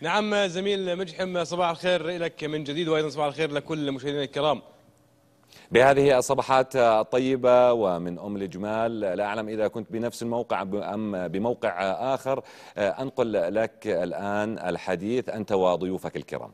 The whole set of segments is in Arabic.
نعم زميل مجحم صباح الخير لك من جديد وأيضا صباح الخير لكل مشاهدينا الكرام بهذه الصباحات الطيبة ومن أم الجمال لا أعلم إذا كنت بنفس الموقع أم بموقع آخر أنقل لك الآن الحديث أنت وضيوفك الكرام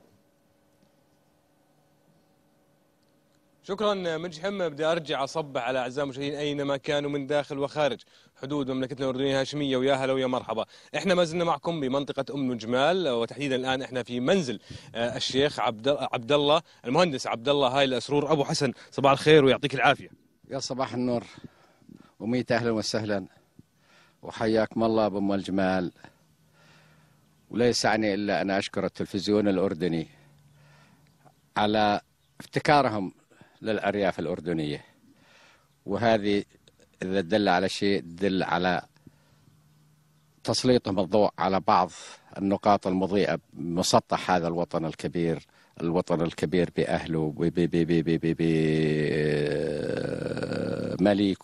شكرا مجحم بدي ارجع اصب على اعزائي المشاهدين اينما كانوا من داخل وخارج حدود مملكتنا الاردنيه الهاشميه ويا هلا ويا مرحبا، احنا ما زلنا معكم بمنطقه ام نجمال وتحديدا الان احنا في منزل آه، الشيخ عبد عبد الله المهندس عبد الله هاي الاسرور ابو حسن، صباح الخير ويعطيك العافيه. يا صباح النور وميت اهلا وسهلا وحياكم الله بام الجمال ولا يسعني الا ان اشكر التلفزيون الاردني على افتكارهم للأرياف الأردنية وهذه إذا دل على شيء دل على تسليطهم الضوء على بعض النقاط المضيئة مسطح هذا الوطن الكبير الوطن الكبير بأهله بمليكه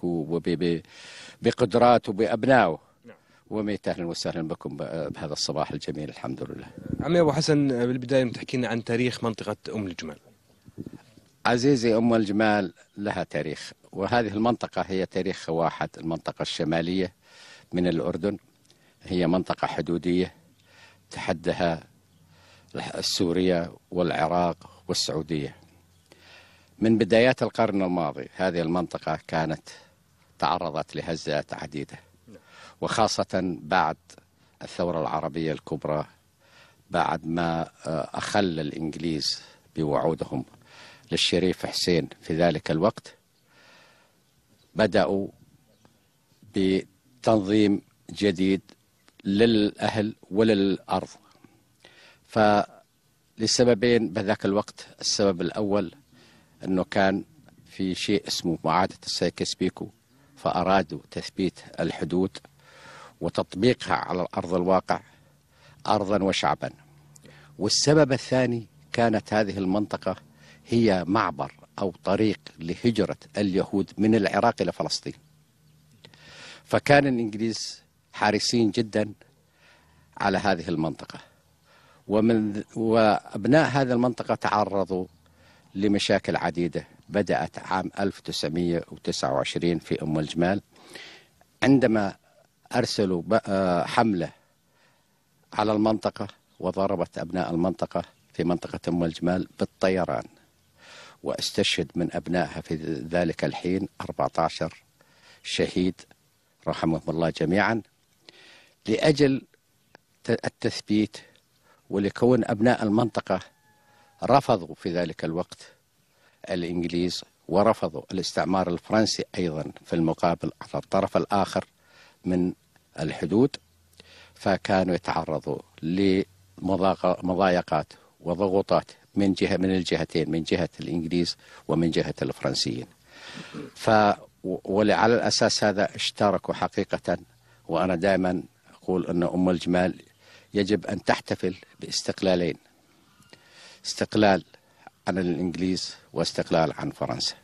وبقدراته بأبنائه نعم. وميت اهلا وسهلا بكم بهذا الصباح الجميل الحمد لله. عمي ابو حسن بالبدايه بتحكي لنا عن تاريخ منطقه ام الجمال عزيزي أم الجمال لها تاريخ وهذه المنطقة هي تاريخ واحد المنطقة الشمالية من الأردن هي منطقة حدودية تحدها سوريا والعراق والسعودية من بدايات القرن الماضي هذه المنطقة كانت تعرضت لهزات عديدة وخاصة بعد الثورة العربية الكبرى بعد ما أخل الإنجليز بوعودهم للشريف حسين في ذلك الوقت بدأوا بتنظيم جديد للأهل وللأرض فلسببين بذاك الوقت السبب الأول أنه كان في شيء اسمه معاهدة السايكس بيكو فأرادوا تثبيت الحدود وتطبيقها على أرض الواقع أرضا وشعبا والسبب الثاني كانت هذه المنطقة هي معبر أو طريق لهجرة اليهود من العراق إلى فلسطين فكان الإنجليز حارسين جدا على هذه المنطقة ومن وأبناء هذه المنطقة تعرضوا لمشاكل عديدة بدأت عام 1929 في أم الجمال عندما أرسلوا آه، حملة على المنطقة وضربت أبناء المنطقة في منطقة أم الجمال بالطيران واستشهد من أبنائها في ذلك الحين 14 شهيد رحمهم الله جميعا لأجل التثبيت ولكون أبناء المنطقة رفضوا في ذلك الوقت الإنجليز ورفضوا الاستعمار الفرنسي أيضا في المقابل على الطرف الآخر من الحدود فكانوا يتعرضوا لمضايقات وضغوطات من جهه من الجهتين من جهه الانجليز ومن جهه الفرنسيين. ف وعلى الاساس هذا اشتركوا حقيقه وانا دائما اقول ان ام الجمال يجب ان تحتفل باستقلالين. استقلال عن الانجليز واستقلال عن فرنسا.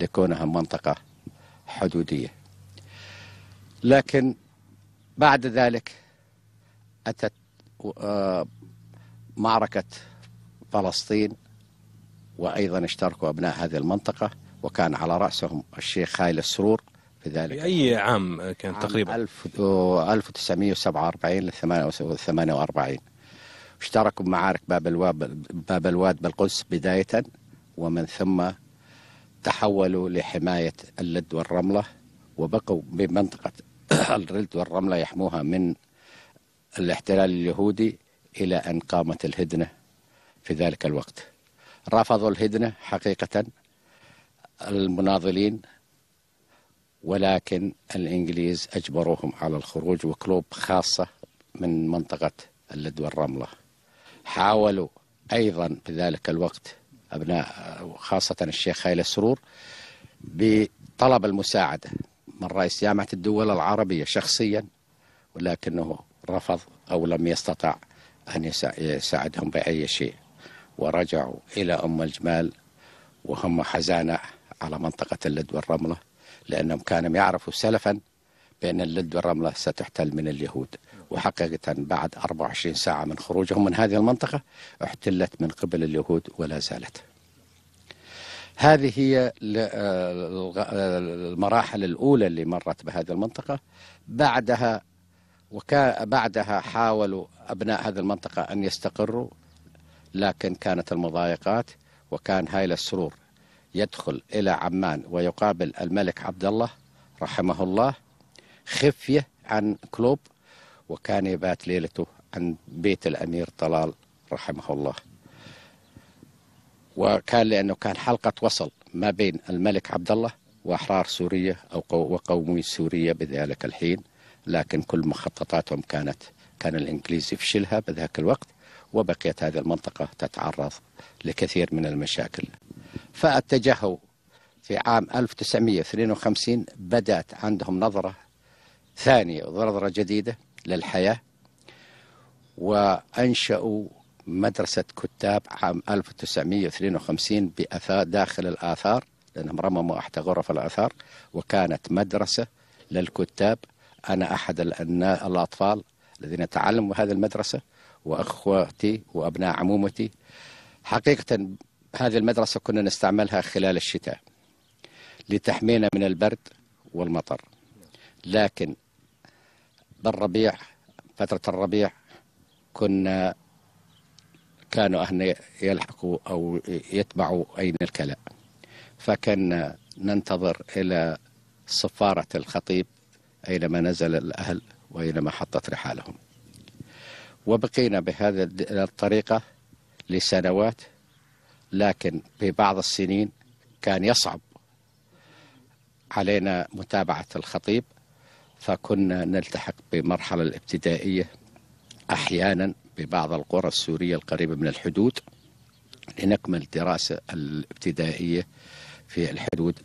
لكونها منطقه حدوديه. لكن بعد ذلك اتت آه، معركه فلسطين وأيضا اشتركوا أبناء هذه المنطقة وكان على رأسهم الشيخ خايل السرور في ذلك في أي عام كان تقريبا؟ 1947 ل 48 اشتركوا بمعارك باب الواد باب الواد بالقدس بداية ومن ثم تحولوا لحماية اللد والرملة وبقوا بمنطقة اللد والرملة يحموها من الاحتلال اليهودي إلى أن قامت الهدنة في ذلك الوقت رفضوا الهدنة حقيقة المناضلين ولكن الإنجليز أجبروهم على الخروج وكلوب خاصة من منطقة اللد والرملة حاولوا أيضا في ذلك الوقت أبناء خاصة الشيخ هايل السرور بطلب المساعدة من رئيس جامعة الدول العربية شخصيا ولكنه رفض أو لم يستطع أن يساعدهم بأي شيء ورجعوا إلى أم الجمال وهم حزانة على منطقة اللد والرملة لأنهم كانوا يعرفوا سلفا بأن اللد والرملة ستحتل من اليهود وحقيقة بعد 24 ساعة من خروجهم من هذه المنطقة احتلت من قبل اليهود ولا زالت هذه هي آه، المراحل الأولى اللي مرت بهذه المنطقة بعدها وكان بعدها حاولوا أبناء هذه المنطقة أن يستقروا لكن كانت المضايقات وكان هايل السرور يدخل إلى عمان ويقابل الملك عبد الله رحمه الله خفية عن كلوب وكان يبات ليلته عند بيت الأمير طلال رحمه الله وكان لأنه كان حلقة وصل ما بين الملك عبد الله وأحرار سورية أو وقومي سورية بذلك الحين لكن كل مخططاتهم كانت كان الإنجليزي يفشلها بذاك الوقت وبقيت هذه المنطقة تتعرض لكثير من المشاكل فاتجهوا في عام 1952 بدأت عندهم نظرة ثانية ونظرة جديدة للحياة وأنشأوا مدرسة كتاب عام 1952 بأثار داخل الآثار لأنهم رمموا أحد غرف الآثار وكانت مدرسة للكتاب أنا أحد الأطفال الذين تعلموا هذه المدرسة وأخواتي وأبناء عمومتي حقيقة هذه المدرسة كنا نستعملها خلال الشتاء لتحمينا من البرد والمطر لكن بالربيع فترة الربيع كنا كانوا أهلنا يلحقوا أو يتبعوا أين الكلاء فكنا ننتظر إلى صفارة الخطيب أينما نزل الأهل وإلى ما حطت رحالهم وبقينا بهذه الطريقة لسنوات لكن في بعض السنين كان يصعب علينا متابعة الخطيب فكنا نلتحق بمرحلة الابتدائية أحيانا ببعض القرى السورية القريبة من الحدود لنكمل الدراسة الابتدائية في الحدود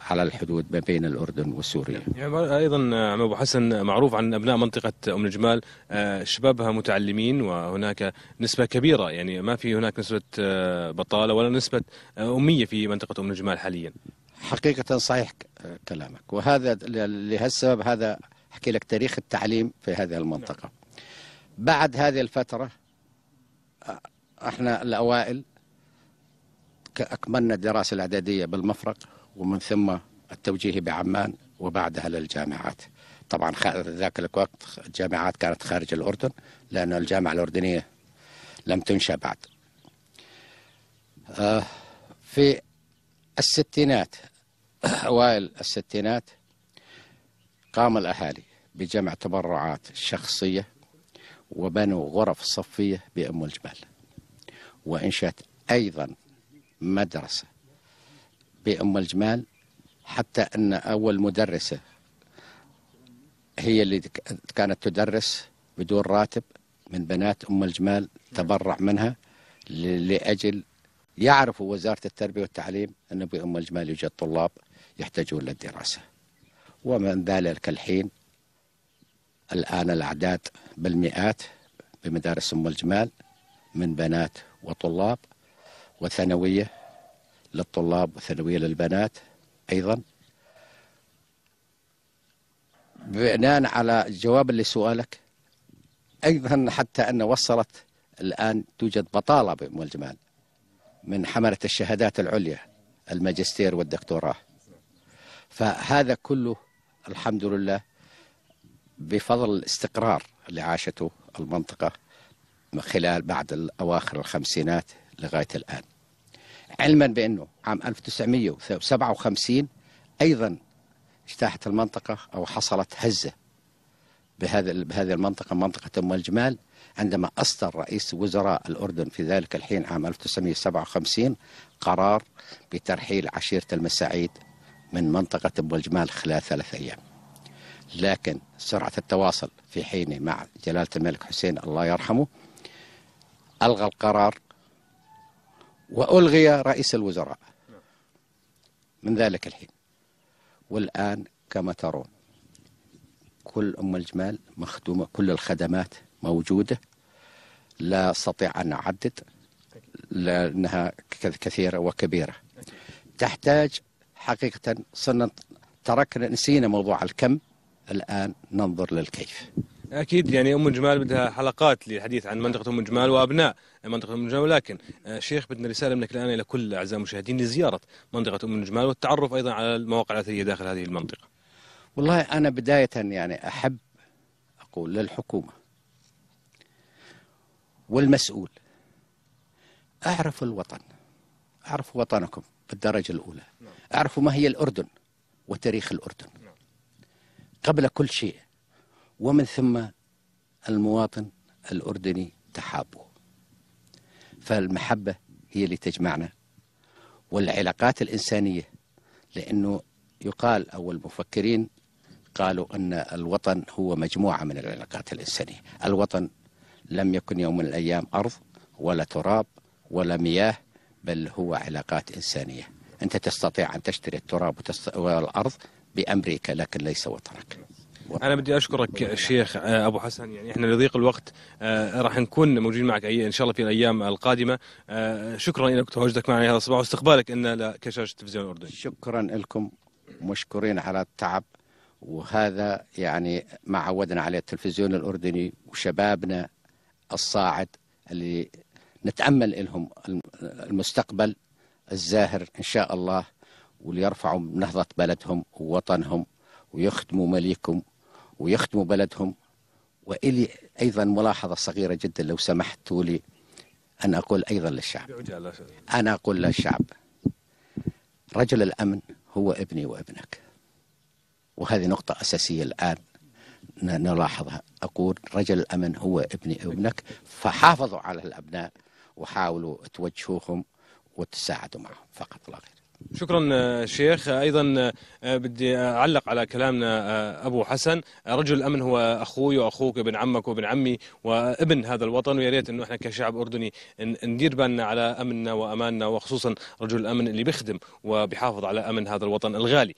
على الحدود ما بين الاردن وسوريا. يعني ايضا عم ابو حسن معروف عن ابناء منطقه ام الجمال آه، شبابها متعلمين وهناك نسبه كبيره يعني ما في هناك نسبه آه، بطاله ولا نسبه آه، اميه في منطقه ام الجمال حاليا. حقيقه صحيح كلامك وهذا لهالسبب هذا احكي لك تاريخ التعليم في هذه المنطقه. نعم. بعد هذه الفتره احنا الاوائل اكملنا الدراسه الاعداديه بالمفرق ومن ثم التوجيه بعمان وبعدها للجامعات طبعا ذاك الوقت الجامعات كانت خارج الأردن لأن الجامعة الأردنية لم تنشأ بعد آه، في الستينات أوائل الستينات قام الأهالي بجمع تبرعات شخصية وبنوا غرف صفية بأم الجبال وإنشأت أيضا مدرسة بأم الجمال حتى أن أول مدرسة هي اللي كانت تدرس بدون راتب من بنات أم الجمال تبرع منها لأجل يعرف وزارة التربية والتعليم أن بأم الجمال يوجد طلاب يحتاجون للدراسة ومن ذلك الحين الآن الأعداد بالمئات بمدارس أم الجمال من بنات وطلاب وثانوية للطلاب والثانوية للبنات أيضا بناء على جواب لسؤالك أيضا حتى أن وصلت الآن توجد بطالة بالمجمل من حملة الشهادات العليا الماجستير والدكتوراه فهذا كله الحمد لله بفضل الاستقرار اللي عاشته المنطقة من خلال بعد الأواخر الخمسينات لغاية الآن علما بأنه عام 1957 أيضا اجتاحت المنطقة أو حصلت هزة بهذا بهذه المنطقة منطقة أم الجمال عندما أصدر رئيس وزراء الأردن في ذلك الحين عام 1957 قرار بترحيل عشيرة المساعيد من منطقة أم الجمال خلال ثلاث أيام لكن سرعة التواصل في حينه مع جلالة الملك حسين الله يرحمه ألغى القرار وألغي رئيس الوزراء من ذلك الحين والآن كما ترون كل أم الجمال مخدومة كل الخدمات موجودة لا أستطيع أن أعدد لأنها كثيرة وكبيرة تحتاج حقيقة صرنا تركنا نسينا موضوع الكم الآن ننظر للكيف اكيد يعني ام جمال بدها حلقات للحديث عن منطقه ام جمال وابناء منطقه ام جمال ولكن آه، شيخ بدنا رساله منك الان الى كل اعزائي المشاهدين لزياره منطقه ام جمال والتعرف ايضا على المواقع الاثريه داخل هذه المنطقه. والله انا بدايه يعني احب اقول للحكومه والمسؤول اعرفوا الوطن اعرفوا وطنكم بالدرجه الاولى نعم. اعرفوا ما هي الاردن وتاريخ الاردن نعم. قبل كل شيء ومن ثم المواطن الأردني تحابه فالمحبة هي اللي تجمعنا والعلاقات الإنسانية لأنه يقال أو المفكرين قالوا أن الوطن هو مجموعة من العلاقات الإنسانية الوطن لم يكن يوم من الأيام أرض ولا تراب ولا مياه بل هو علاقات إنسانية أنت تستطيع أن تشتري التراب والأرض بأمريكا لكن ليس وطنك انا بدي اشكرك شيخ آه، ابو حسن يعني احنا لضيق الوقت آه، راح نكون موجودين معك أي ان شاء الله في الايام القادمه آه، شكرا لك تواجدك معنا هذا الصباح واستقبالك لنا كشاشه التلفزيون الاردني شكرا لكم مشكورين على التعب وهذا يعني ما عودنا عليه التلفزيون الاردني وشبابنا الصاعد اللي نتامل لهم المستقبل الزاهر ان شاء الله وليرفعوا نهضه بلدهم ووطنهم ويخدموا مليكهم ويخدموا بلدهم وإلي أيضا ملاحظة صغيرة جدا لو سمحتوا لي أن أقول أيضا للشعب أنا أقول للشعب رجل الأمن هو ابني وابنك وهذه نقطة أساسية الآن نلاحظها أقول رجل الأمن هو ابني وابنك فحافظوا على الأبناء وحاولوا توجهوهم وتساعدوا معهم فقط لا غير شكرا آه، شيخ آه، ايضا آه، بدي اعلق على كلامنا ابو حسن رجل الامن هو اخوي واخوك ابن عمك وابن عمي وابن هذا الوطن ويا ريت انه احنا كشعب اردني ندير بالنا على امننا واماننا وخصوصا رجل الامن اللي بيخدم وبيحافظ على امن هذا الوطن الغالي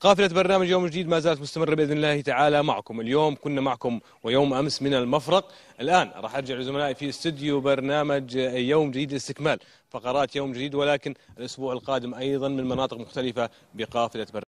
قافله برنامج يوم جديد ما زالت مستمره باذن الله تعالى معكم اليوم كنا معكم ويوم امس من المفرق الآن راح أرجع لزملائي في استديو برنامج يوم جديد الاستكمال فقرات يوم جديد ولكن الأسبوع القادم أيضا من مناطق مختلفة بقافلة برنامج